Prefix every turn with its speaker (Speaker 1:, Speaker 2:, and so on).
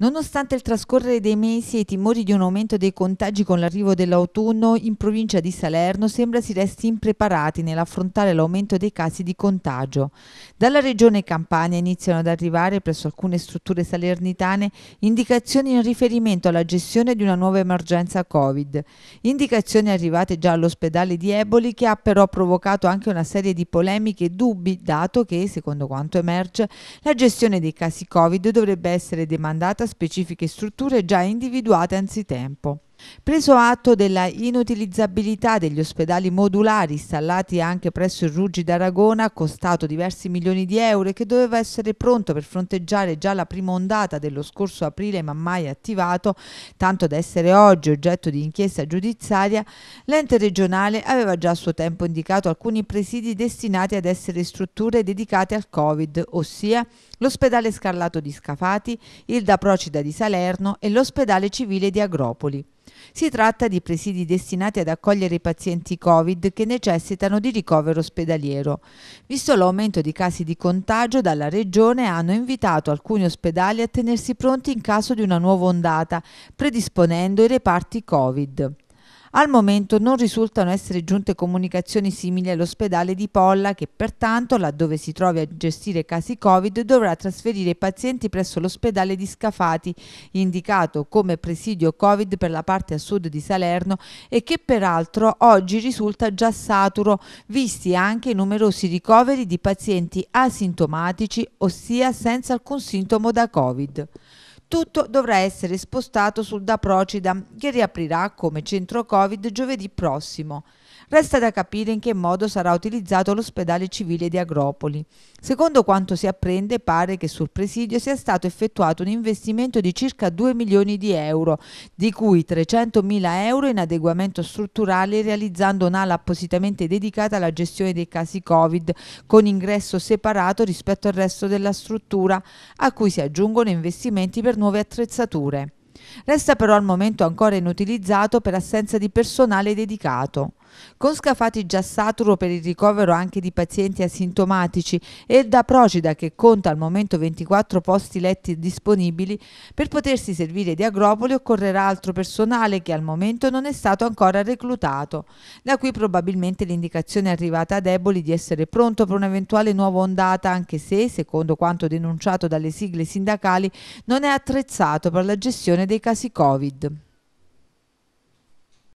Speaker 1: Nonostante il trascorrere dei mesi e i timori di un aumento dei contagi con l'arrivo dell'autunno, in provincia di Salerno sembra si resti impreparati nell'affrontare l'aumento dei casi di contagio. Dalla regione Campania iniziano ad arrivare presso alcune strutture salernitane indicazioni in riferimento alla gestione di una nuova emergenza Covid. Indicazioni arrivate già all'ospedale di Eboli che ha però provocato anche una serie di polemiche e dubbi, dato che, secondo quanto emerge, la gestione dei casi Covid dovrebbe essere demandata specifiche strutture già individuate anzitempo. Preso atto della inutilizzabilità degli ospedali modulari installati anche presso il Ruggi d'Aragona, costato diversi milioni di euro e che doveva essere pronto per fronteggiare già la prima ondata dello scorso aprile ma mai attivato, tanto da essere oggi oggetto di inchiesta giudiziaria, l'ente regionale aveva già a suo tempo indicato alcuni presidi destinati ad essere strutture dedicate al Covid, ossia l'ospedale Scarlato di Scafati, il da Procida di Salerno e l'ospedale civile di Agropoli. Si tratta di presidi destinati ad accogliere i pazienti Covid che necessitano di ricovero ospedaliero. Visto l'aumento di casi di contagio, dalla Regione hanno invitato alcuni ospedali a tenersi pronti in caso di una nuova ondata, predisponendo i reparti Covid. Al momento non risultano essere giunte comunicazioni simili all'ospedale di Polla che pertanto, laddove si trovi a gestire casi Covid, dovrà trasferire i pazienti presso l'ospedale di Scafati, indicato come presidio Covid per la parte a sud di Salerno e che peraltro oggi risulta già saturo, visti anche i numerosi ricoveri di pazienti asintomatici, ossia senza alcun sintomo da Covid tutto dovrà essere spostato sul da Procida, che riaprirà come centro Covid giovedì prossimo. Resta da capire in che modo sarà utilizzato l'ospedale civile di Agropoli. Secondo quanto si apprende, pare che sul presidio sia stato effettuato un investimento di circa 2 milioni di euro, di cui 300 mila euro in adeguamento strutturale realizzando un'ala appositamente dedicata alla gestione dei casi Covid, con ingresso separato rispetto al resto della struttura, a cui si aggiungono investimenti per nuove attrezzature. Resta però al momento ancora inutilizzato per assenza di personale dedicato. Con Scafati già saturo per il ricovero anche di pazienti asintomatici e da Procida che conta al momento 24 posti letti disponibili, per potersi servire di Agropoli occorrerà altro personale che al momento non è stato ancora reclutato, da qui probabilmente l'indicazione arrivata a Deboli di essere pronto per un'eventuale nuova ondata anche se, secondo quanto denunciato dalle sigle sindacali, non è attrezzato per la gestione dei casi Covid.